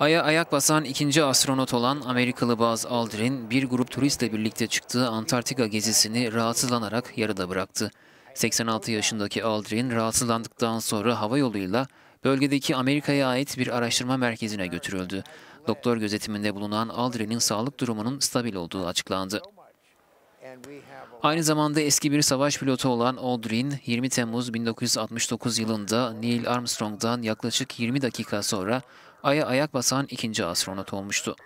Ay'a ayak basan ikinci astronot olan Amerikalı Buzz Aldrin, bir grup turistle birlikte çıktığı Antarktika gezisini rahatsızlanarak yarıda bıraktı. 86 yaşındaki Aldrin rahatsızlandıktan sonra hava yoluyla bölgedeki Amerika'ya ait bir araştırma merkezine götürüldü. Doktor gözetiminde bulunan Aldrin'in sağlık durumunun stabil olduğu açıklandı. Aynı zamanda eski bir savaş pilotu olan Aldrin, 20 Temmuz 1969 yılında Neil Armstrong'dan yaklaşık 20 dakika sonra Ay'a ayak basan ikinci astronot olmuştu.